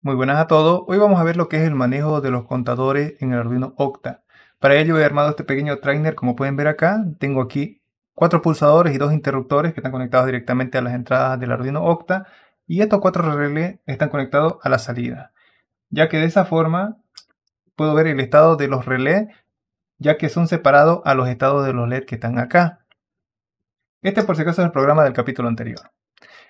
Muy buenas a todos. Hoy vamos a ver lo que es el manejo de los contadores en el Arduino Octa. Para ello he armado este pequeño trainer como pueden ver acá. Tengo aquí cuatro pulsadores y dos interruptores que están conectados directamente a las entradas del Arduino Octa y estos cuatro relés están conectados a la salida. Ya que de esa forma puedo ver el estado de los relés ya que son separados a los estados de los LED que están acá. Este por si acaso es el programa del capítulo anterior.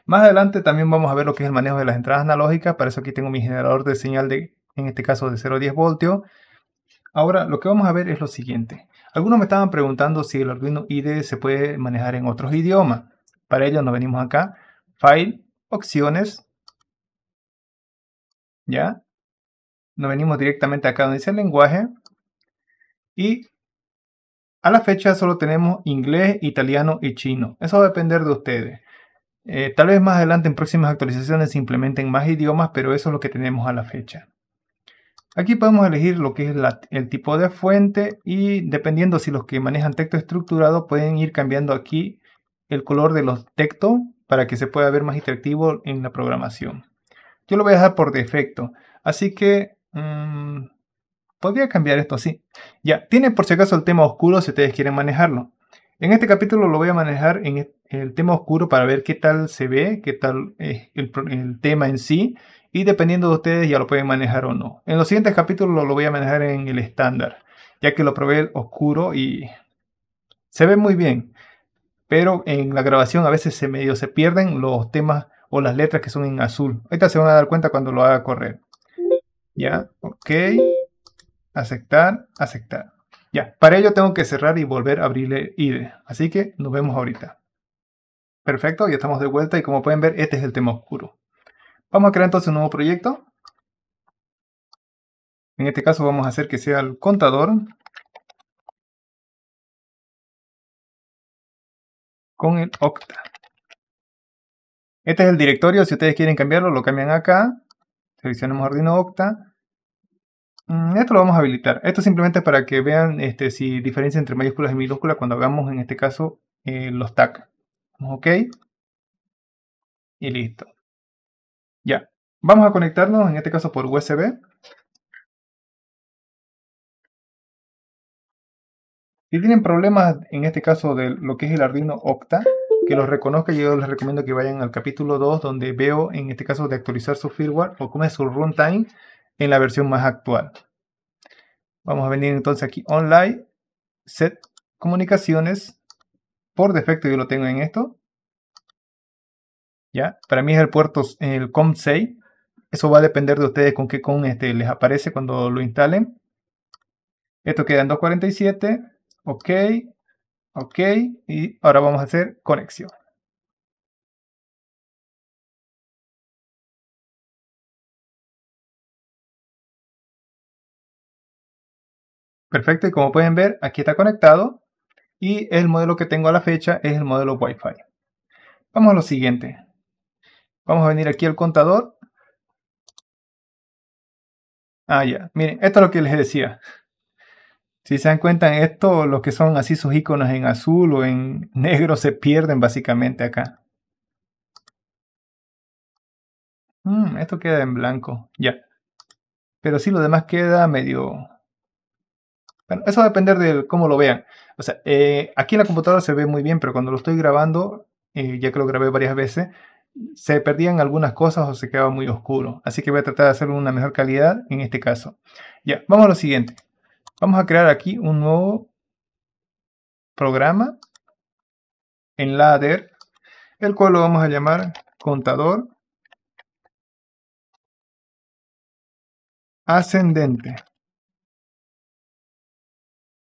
Más adelante también vamos a ver lo que es el manejo de las entradas analógicas. Para eso aquí tengo mi generador de señal de, en este caso de 0,10 voltios. Ahora lo que vamos a ver es lo siguiente. Algunos me estaban preguntando si el Arduino IDE se puede manejar en otros idiomas. Para ello nos venimos acá, File, Opciones, ¿ya? Nos venimos directamente acá donde dice el lenguaje y a la fecha solo tenemos inglés, italiano y chino. Eso va a depender de ustedes. Eh, tal vez más adelante en próximas actualizaciones se implementen más idiomas, pero eso es lo que tenemos a la fecha. Aquí podemos elegir lo que es el tipo de fuente y dependiendo si los que manejan texto estructurado pueden ir cambiando aquí el color de los textos para que se pueda ver más interactivo en la programación. Yo lo voy a dejar por defecto, así que mm, podría cambiar esto así. Ya, tiene por si acaso el tema oscuro si ustedes quieren manejarlo. En este capítulo lo voy a manejar en e-, el tema oscuro para ver qué tal se ve, qué tal es el, tema en sí y dependiendo de ustedes ya lo pueden manejar o no. En los siguientes capítulos lo voy a manejar en el estándar, ya que lo probé el oscuro y se ve muy bien, pero en la grabación a veces se medio se pierden los temas o las letras que son en azul. Ahorita se van a dar cuenta cuando lo haga correr. Ya, ok. Aceptar, aceptar. Ya, para ello tengo que cerrar y volver a abrirle IDE. Así que nos vemos ahorita. Perfecto, ya estamos de vuelta y como pueden ver, este es el tema oscuro. Vamos a crear entonces un nuevo proyecto. En este caso vamos a hacer que sea el contador. Con el octa. Este es el directorio, si ustedes quieren cambiarlo, lo cambian acá. Seleccionamos Arduino Octa. Mm, esto lo vamos a habilitar. Esto simplemente para que vean este, si diferencia entre mayúsculas y minúsculas cuando hagamos en este caso eh, los tags. OK. Y listo. Ya. Vamos a conectarnos en este caso por USB. Si tienen problemas en este caso de lo que es el Arduino Octa, que los reconozca, yo les recomiendo que vayan al capítulo 2 donde veo en este caso de actualizar su firmware o cómo es su runtime en la versión más actual. Vamos a venir entonces aquí online, set comunicaciones. Por defecto yo lo tengo en esto. Ya, para mí es el puerto el COM6. Eso va a depender de ustedes con qué con este les aparece cuando lo instalen. Esto queda en 247. Ok, ok. Y ahora vamos a hacer conexión. Perfecto, y como pueden ver, aquí está conectado y el modelo que tengo a la fecha es el modelo Wi-Fi. Vamos a lo siguiente. Vamos a venir aquí al contador. Ah, ya. Miren, esto es lo que les decía. Si se dan cuenta, esto, los que son así sus iconos en azul o en negro se pierden básicamente acá. Mm, esto queda en blanco, ya. Pero sí, lo demás queda medio bueno, eso va a depender de cómo lo vean. O sea, eh, aquí en la computadora se ve muy bien, pero cuando lo estoy grabando, eh, ya que lo grabé varias veces, se perdían algunas cosas o se quedaba muy oscuro. Así que voy a tratar de hacer una mejor calidad en este caso. Ya, vamos a lo siguiente. Vamos a crear aquí un nuevo programa en ladder, el cual lo vamos a llamar contador ascendente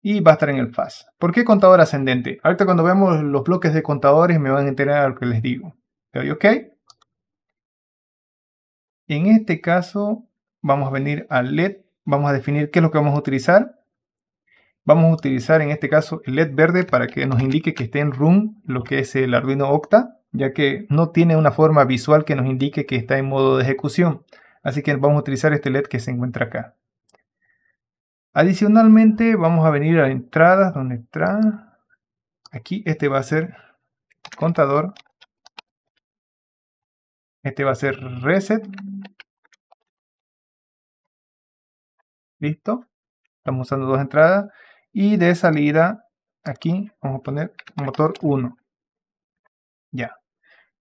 y va a estar en el FAS. ¿Por qué contador ascendente? Ahorita cuando veamos los bloques de contadores me van a enterar lo que les digo. Le doy OK. En este caso vamos a venir al LED, vamos a definir qué es lo que vamos a utilizar. Vamos a utilizar en este caso el LED verde para que nos indique que esté en room lo que es el Arduino Octa, ya que no tiene una forma visual que nos indique que está en modo de ejecución. Así que vamos a utilizar este LED que se encuentra acá. Adicionalmente vamos a venir a entradas, donde está, aquí este va a ser contador, este va a ser reset, listo, estamos usando dos entradas y de salida aquí vamos a poner motor 1, ya.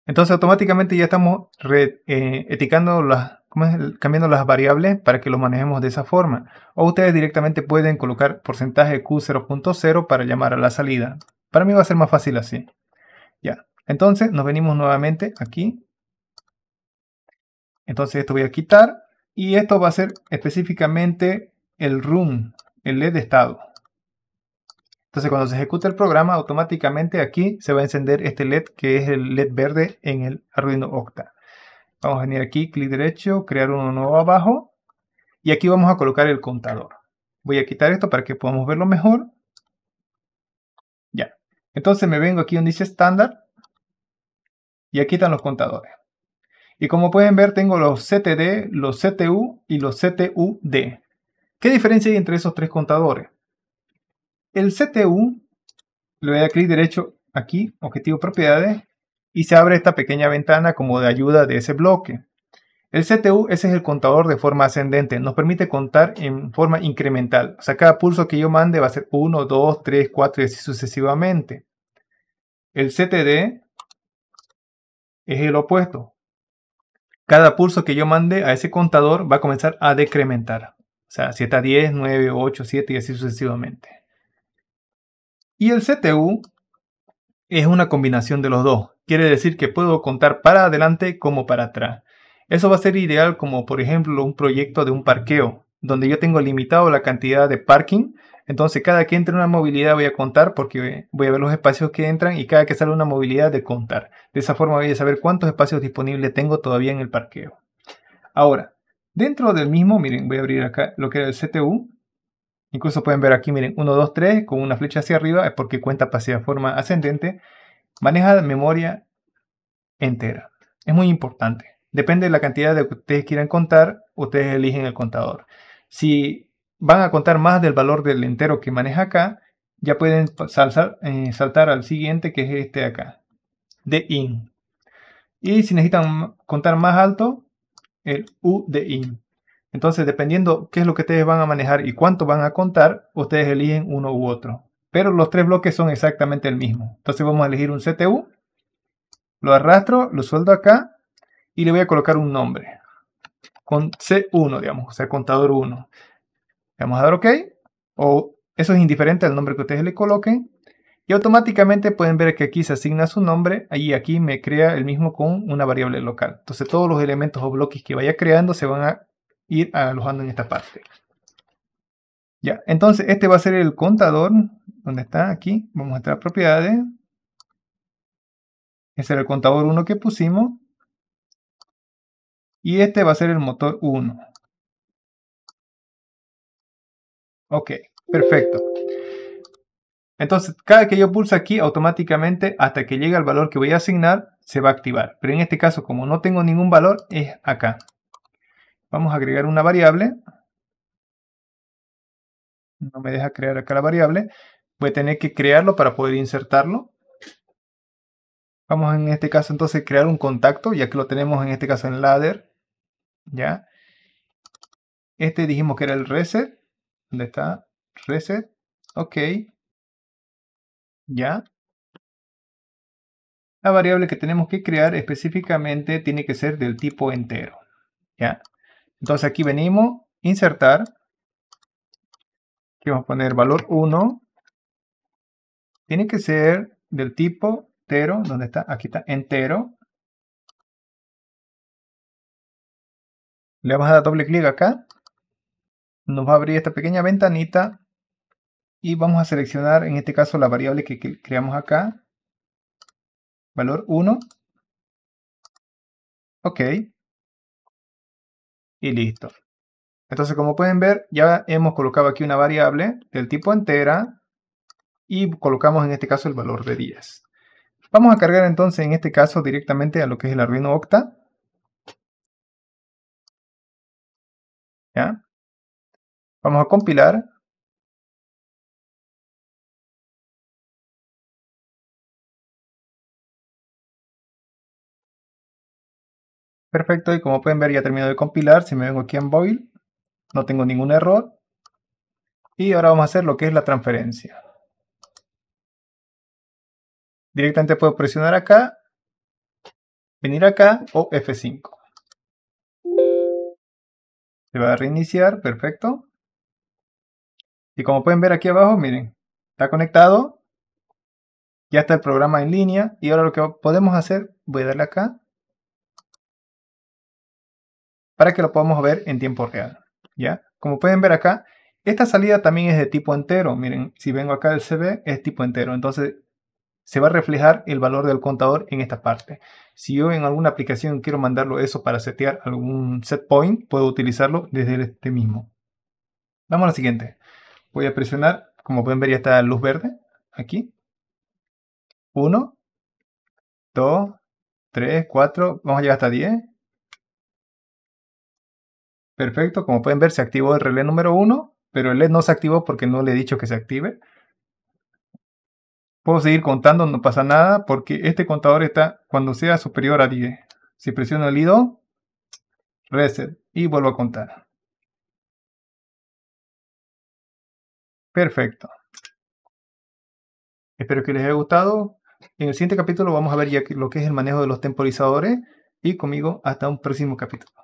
Entonces automáticamente ya estamos eh, eticando las ¿cómo es cambiando las variables para que lo manejemos de esa forma. O ustedes directamente pueden colocar porcentaje Q0.0 para llamar a la salida. Para mí va a ser más fácil así. Ya, entonces nos venimos nuevamente aquí. Entonces esto voy a quitar y esto va a ser específicamente el room, el LED de estado. Entonces cuando se ejecuta el programa automáticamente aquí se va a encender este LED que es el LED verde en el Arduino Octa. Vamos a venir aquí, clic derecho, crear uno nuevo abajo. Y aquí vamos a colocar el contador. Voy a quitar esto para que podamos verlo mejor. Ya. Entonces me vengo aquí donde dice estándar. Y aquí están los contadores. Y como pueden ver, tengo los CTD, los CTU y los CTUD. ¿Qué diferencia hay entre esos tres contadores? El CTU, le voy a dar clic derecho aquí, objetivo propiedades, y se abre esta pequeña ventana como de ayuda de ese bloque. El CTU, ese es el contador de forma ascendente, nos permite contar en forma incremental. O sea, cada pulso que yo mande va a ser 1, 2, 3, 4 y así sucesivamente. El CTD es el opuesto. Cada pulso que yo mande a ese contador va a comenzar a decrementar. O sea, si está 10, 9, 8, 7 y así sucesivamente. Y el CTU es una combinación de los dos. Quiere decir que puedo contar para adelante como para atrás. Eso va a ser ideal como por ejemplo un proyecto de un parqueo, donde yo tengo limitado la cantidad de parking. Entonces cada que entre una movilidad voy a contar porque voy a ver los espacios que entran y cada que sale una movilidad de contar. De esa forma voy a saber cuántos espacios disponibles tengo todavía en el parqueo. Ahora, dentro del mismo, miren, voy a abrir acá lo que era el CTU Incluso pueden ver aquí, miren, 1, 2, 3 con una flecha hacia arriba es porque cuenta hacia forma ascendente. Maneja memoria entera. Es muy importante. Depende de la cantidad de que ustedes quieran contar, ustedes eligen el contador. Si van a contar más del valor del entero que maneja acá, ya pueden saltar, eh, saltar al siguiente que es este de acá, de in. Y si necesitan contar más alto, el u de in. Entonces, dependiendo qué es lo que ustedes van a manejar y cuánto van a contar, ustedes eligen uno u otro. Pero los tres bloques son exactamente el mismo. Entonces vamos a elegir un CTU, lo arrastro, lo sueldo acá y le voy a colocar un nombre. Con C1, digamos, o sea, contador 1. Le vamos a dar OK. O eso es indiferente al nombre que ustedes le coloquen. Y automáticamente pueden ver que aquí se asigna su nombre y aquí me crea el mismo con una variable local. Entonces todos los elementos o bloques que vaya creando se van a ir alojando en esta parte. Ya, entonces este va a ser el contador, donde está aquí, vamos a entrar a propiedades. Ese era el contador 1 que pusimos. Y este va a ser el motor 1. Ok, perfecto. Entonces, cada que yo pulso aquí, automáticamente hasta que llegue al valor que voy a asignar, se va a activar. Pero en este caso, como no tengo ningún valor, es acá. Vamos a agregar una variable. No me deja crear acá la variable. Voy a tener que crearlo para poder insertarlo. Vamos en este caso entonces a crear un contacto, ya que lo tenemos en este caso en ladder. ¿Ya? Este dijimos que era el reset. ¿Dónde está? Reset. Ok. ¿Ya? La variable que tenemos que crear específicamente tiene que ser del tipo entero. ¿Ya? Entonces aquí venimos, insertar. Aquí vamos a poner valor 1. Tiene que ser del tipo entero, donde está? Aquí está, entero. Le vamos a dar doble clic acá. Nos va a abrir esta pequeña ventanita. Y vamos a seleccionar, en este caso, la variable que creamos acá. Valor 1. Ok y listo. Entonces, como pueden ver, ya hemos colocado aquí una variable del tipo entera y colocamos en este caso el valor de 10. Vamos a cargar entonces en este caso directamente a lo que es el Arduino Octa. ¿Ya? Vamos a compilar Perfecto, y como pueden ver ya termino de compilar, si me vengo aquí en Boil, no tengo ningún error. Y ahora vamos a hacer lo que es la transferencia. Directamente puedo presionar acá, venir acá o F5. Se va a reiniciar, perfecto. Y como pueden ver aquí abajo, miren, está conectado. Ya está el programa en línea. Y ahora lo que podemos hacer, voy a darle acá, para que lo podamos ver en tiempo real. ¿ya? Como pueden ver acá, esta salida también es de tipo entero. Miren, si vengo acá del CB, es tipo entero. Entonces, se va a reflejar el valor del contador en esta parte. Si yo en alguna aplicación quiero mandarlo eso para setear algún set point, puedo utilizarlo desde este mismo. Vamos a la siguiente. Voy a presionar, como pueden ver ya está luz verde, aquí. 1, 2, 3, 4, vamos a llegar hasta 10, Perfecto, como pueden ver se activó el relé número 1, pero el LED no se activó porque no le he dicho que se active. Puedo seguir contando, no pasa nada, porque este contador está cuando sea superior a 10. Si presiono el ido, reset y vuelvo a contar. Perfecto. Espero que les haya gustado. En el siguiente capítulo vamos a ver ya lo que es el manejo de los temporizadores y conmigo hasta un próximo capítulo.